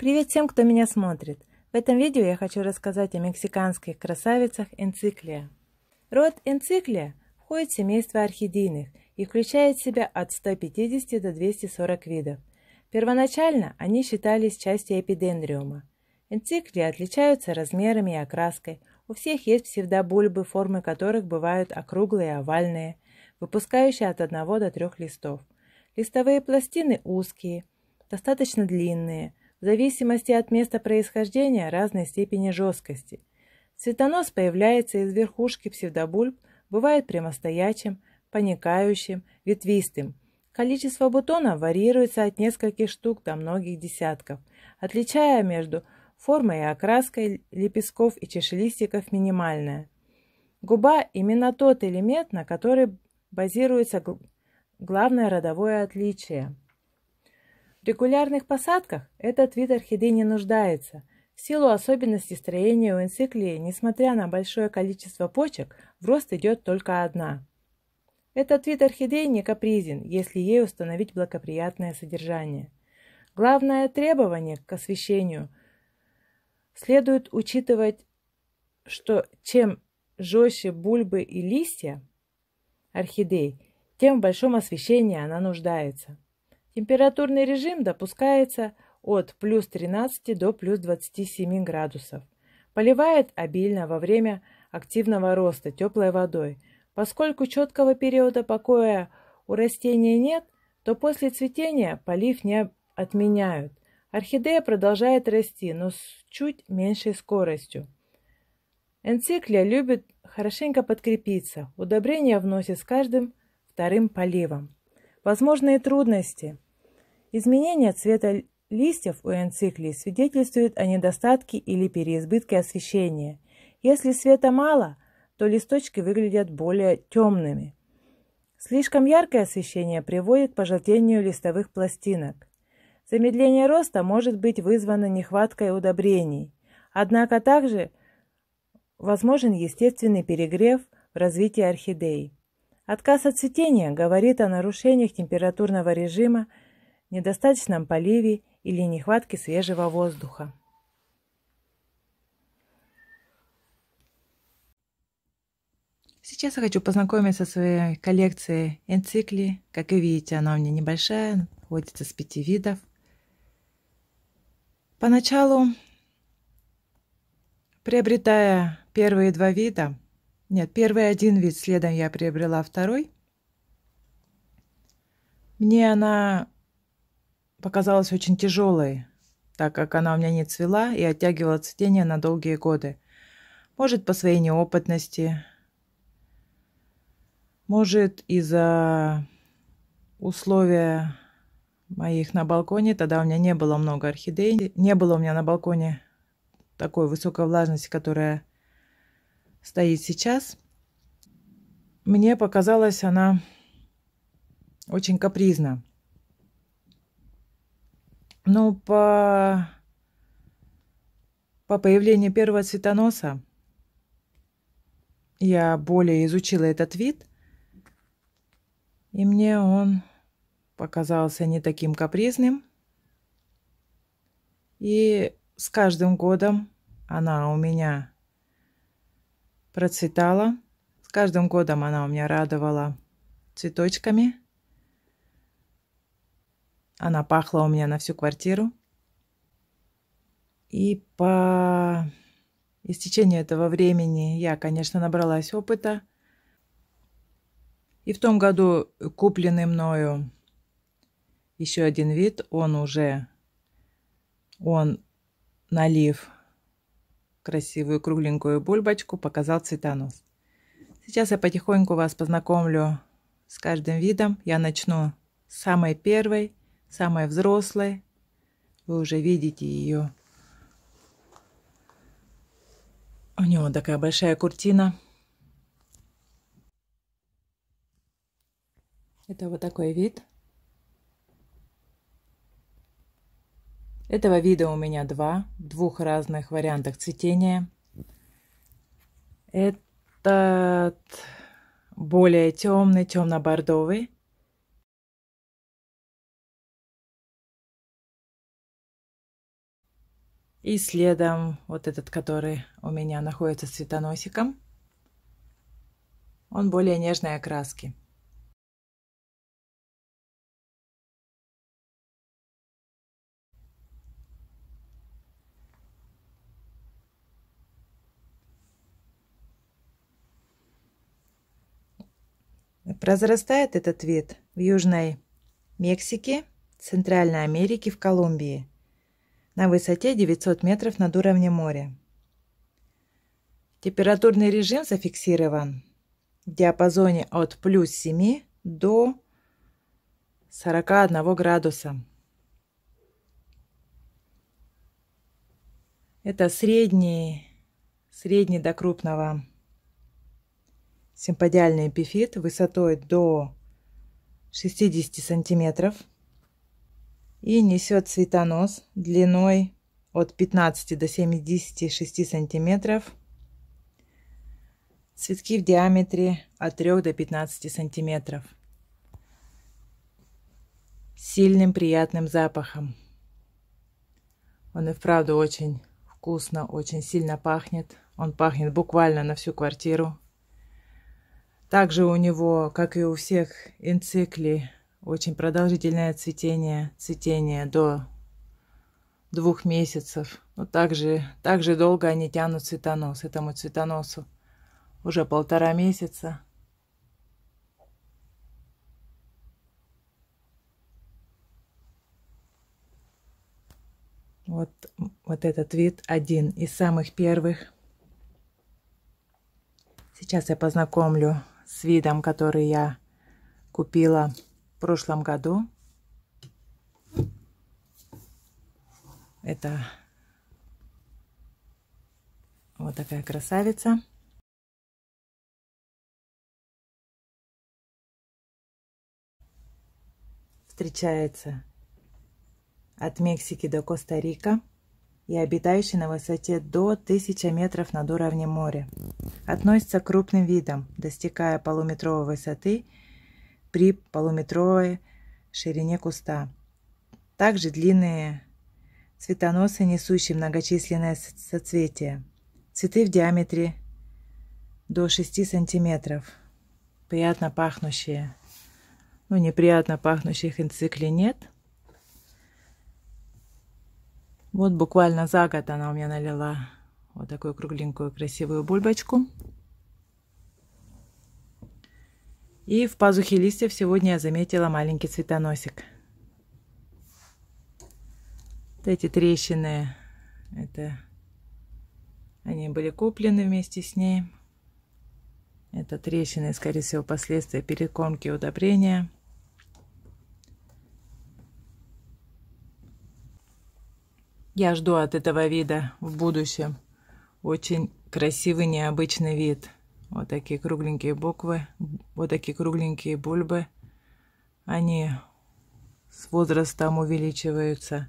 Привет всем, кто меня смотрит! В этом видео я хочу рассказать о мексиканских красавицах энциклия. Род энциклия входит в семейство орхидейных и включает в себя от 150 до 240 видов. Первоначально они считались частью эпидендриума. Энциклии отличаются размерами и окраской. У всех есть псевдобульбы, формы которых бывают округлые и овальные, выпускающие от 1 до 3 листов. Листовые пластины узкие, достаточно длинные, в зависимости от места происхождения разной степени жесткости. Цветонос появляется из верхушки псевдобульб, бывает прямостоячим, паникающим, ветвистым. Количество бутонов варьируется от нескольких штук до многих десятков, отличая между формой и окраской лепестков и чашелистиков минимальное. Губа – именно тот элемент, на который базируется главное родовое отличие – в регулярных посадках этот вид орхидей не нуждается. В силу особенностей строения у энциклии, несмотря на большое количество почек, в рост идет только одна. Этот вид орхидеи не капризен, если ей установить благоприятное содержание. Главное требование к освещению следует учитывать, что чем жестче бульбы и листья орхидей, тем в большом освещении она нуждается. Температурный режим допускается от плюс 13 до плюс 27 градусов. Поливает обильно во время активного роста теплой водой. Поскольку четкого периода покоя у растения нет, то после цветения полив не отменяют. Орхидея продолжает расти, но с чуть меньшей скоростью. Энциклия любит хорошенько подкрепиться. Удобрения вносит с каждым вторым поливом. Возможные трудности. Изменение цвета листьев у энциклии свидетельствует о недостатке или переизбытке освещения. Если света мало, то листочки выглядят более темными. Слишком яркое освещение приводит к пожелтению листовых пластинок. Замедление роста может быть вызвано нехваткой удобрений. Однако также возможен естественный перегрев в развитии орхидей. Отказ от цветения говорит о нарушениях температурного режима, недостаточном поливе или нехватке свежего воздуха. Сейчас я хочу познакомиться со своей коллекцией энцикли. Как и видите, она у меня небольшая, входит с пяти видов. Поначалу, приобретая первые два вида, нет, первый один вид, следом я приобрела а второй. Мне она показалась очень тяжелой, так как она у меня не цвела и оттягивала цветение на долгие годы. Может, по своей неопытности, может, из-за условия моих на балконе, тогда у меня не было много орхидей, не было у меня на балконе такой высокой влажности, которая стоит сейчас, мне показалась она очень капризна. Но ну, по, по появлению первого цветоноса я более изучила этот вид, и мне он показался не таким капризным. И с каждым годом она у меня процветала. С каждым годом она у меня радовала цветочками. Она пахла у меня на всю квартиру. И по истечению этого времени я, конечно, набралась опыта. И в том году купленный мною еще один вид, он уже, он налив красивую кругленькую бульбочку показал цветонос. Сейчас я потихоньку вас познакомлю с каждым видом. Я начну с самой первой, самой взрослой. Вы уже видите ее. У него такая большая куртина. Это вот такой вид. Этого вида у меня два, в двух разных вариантах цветения. Этот более темный, темно-бордовый. И следом вот этот, который у меня находится с цветоносиком. Он более нежной окраски. А Разрастает этот вид в Южной Мексике, Центральной Америке, в Колумбии на высоте 900 метров над уровнем моря. Температурный режим зафиксирован в диапазоне от плюс 7 до 41 градуса. Это средний, средний до крупного симподиальный эпифит высотой до 60 сантиметров и несет цветонос длиной от 15 до 76 сантиметров. Цветки в диаметре от 3 до 15 сантиметров. сильным приятным запахом. Он и вправду очень вкусно, очень сильно пахнет. Он пахнет буквально на всю квартиру. Также у него, как и у всех энцикли, очень продолжительное цветение, цветение до двух месяцев. Но также, также долго они тянут цветонос, этому цветоносу уже полтора месяца. Вот, вот этот вид один из самых первых. Сейчас я познакомлю с видом, который я купила в прошлом году. Это вот такая красавица. Встречается от Мексики до Коста-Рика и обитающий на высоте до 1000 метров над уровнем моря относится к крупным видам, достигая полуметровой высоты при полуметровой ширине куста. Также длинные цветоносы, несущие многочисленные соцветия. Цветы в диаметре до 6 сантиметров. Приятно пахнущие. Ну, неприятно пахнущих энциклей нет. Вот буквально за год она у меня налила вот такую кругленькую красивую бульбочку. И в пазухе листьев сегодня я заметила маленький цветоносик. Вот эти трещины, это они были куплены вместе с ней. Это трещины, скорее всего, последствия перекормки удобрения. Я жду от этого вида в будущем очень красивый, необычный вид. Вот такие кругленькие буквы, вот такие кругленькие бульбы. Они с возрастом увеличиваются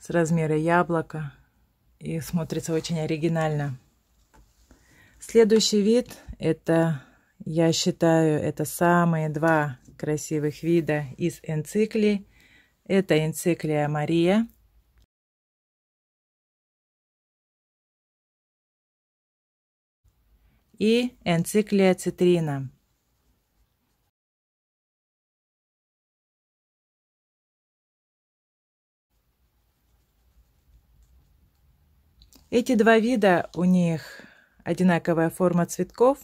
с размера яблока и смотрится очень оригинально. Следующий вид это, я считаю, это самые два красивых вида из энциклий. Это энциклия Мария – и энциклия цитрина. Эти два вида, у них одинаковая форма цветков,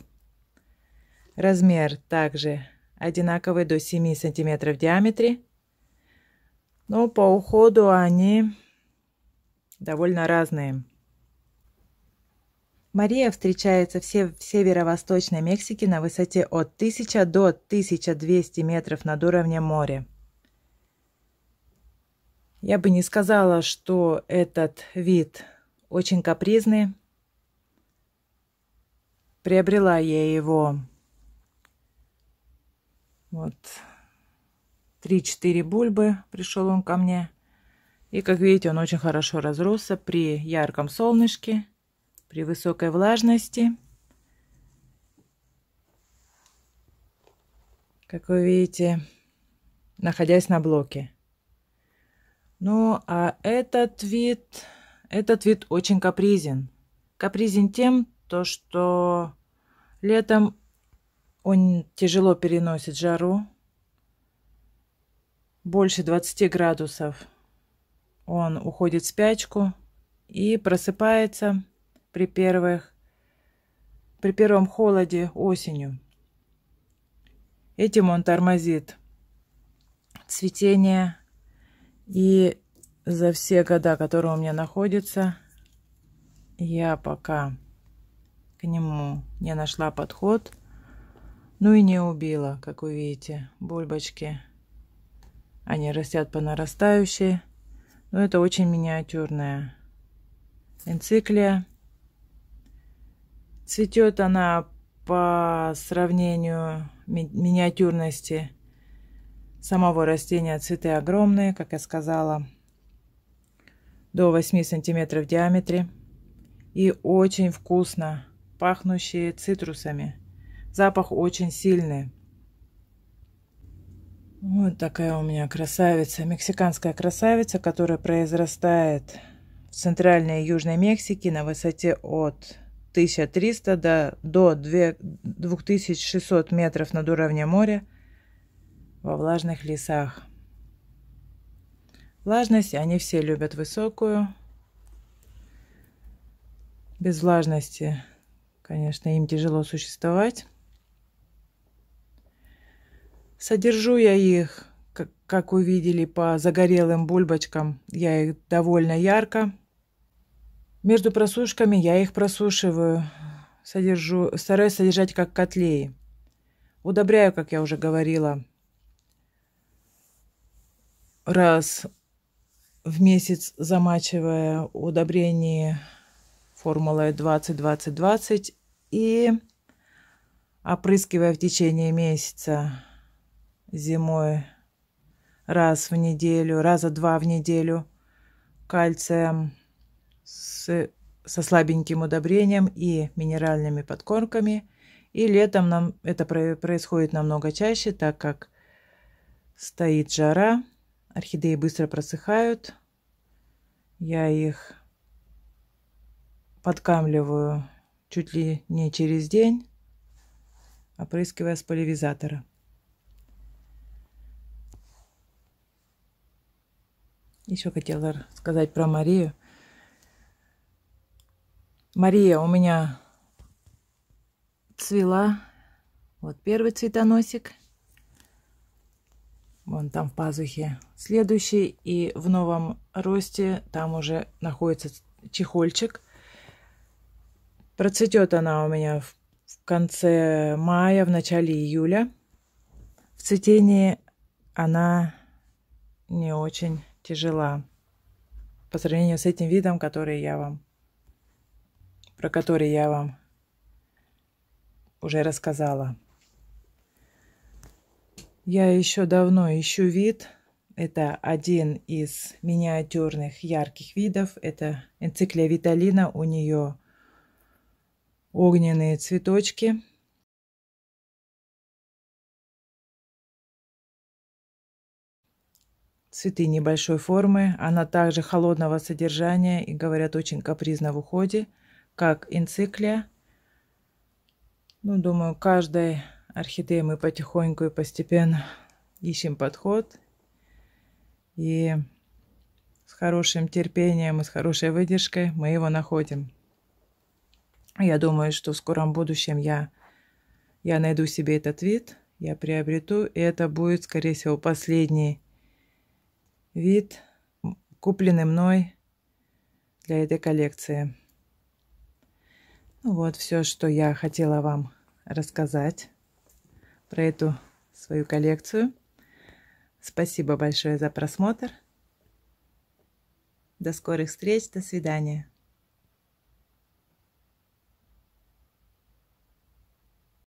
размер также одинаковый до 7 сантиметров в диаметре, но по уходу они довольно разные. Мария встречается в северо-восточной Мексике на высоте от 1000 до 1200 метров над уровнем моря. Я бы не сказала, что этот вид очень капризный. Приобрела я его вот 3-4 бульбы пришел он ко мне. И, как видите, он очень хорошо разросся при ярком солнышке при высокой влажности. Как вы видите, находясь на блоке. Ну, а этот вид, этот вид очень капризен. Капризен тем, то, что летом он тяжело переносит жару. Больше 20 градусов он уходит в спячку и просыпается при, первых, при первом холоде осенью. Этим он тормозит цветение. И за все года, которые у меня находятся, я пока к нему не нашла подход. Ну и не убила, как вы видите, бульбочки. Они растят по нарастающей. Но это очень миниатюрная энциклия. Цветет она по сравнению ми миниатюрности самого растения. Цветы огромные, как я сказала, до 8 сантиметров в диаметре. И очень вкусно, пахнущие цитрусами. Запах очень сильный. Вот такая у меня красавица, мексиканская красавица, которая произрастает в центральной и южной Мексике на высоте от 1300 до, до 2600 метров над уровнем моря во влажных лесах. Влажность они все любят высокую. Без влажности, конечно, им тяжело существовать. Содержу я их, как, как увидели, по загорелым бульбочкам. Я их довольно ярко между просушками я их просушиваю, содержу, стараюсь содержать как котлеи. Удобряю, как я уже говорила, раз в месяц замачивая удобрение формулой 20-20-20 и опрыскивая в течение месяца зимой раз в неделю, раза два в неделю кальцием с, со слабеньким удобрением и минеральными подкормками. И летом нам это происходит намного чаще, так как стоит жара, орхидеи быстро просыхают. Я их подкамливаю чуть ли не через день, опрыскивая с поливизатора. Еще хотела сказать про Марию. Мария у меня цвела. Вот первый цветоносик. Вон там в пазухе следующий. И в новом росте там уже находится чехольчик. Процветет она у меня в конце мая, в начале июля. В цветении она не очень тяжела по сравнению с этим видом, который я вам про который я вам уже рассказала. Я еще давно ищу вид. Это один из миниатюрных ярких видов. Это энциклия виталина. У нее огненные цветочки. Цветы небольшой формы. Она также холодного содержания и, говорят, очень капризна в уходе как инциклия. Ну, думаю, каждой орхидеи мы потихоньку и постепенно ищем подход. И с хорошим терпением и с хорошей выдержкой мы его находим. Я думаю, что в скором будущем я, я найду себе этот вид, я приобрету, и это будет, скорее всего, последний вид, купленный мной для этой коллекции. Вот все, что я хотела вам рассказать про эту свою коллекцию. Спасибо большое за просмотр. До скорых встреч, до свидания.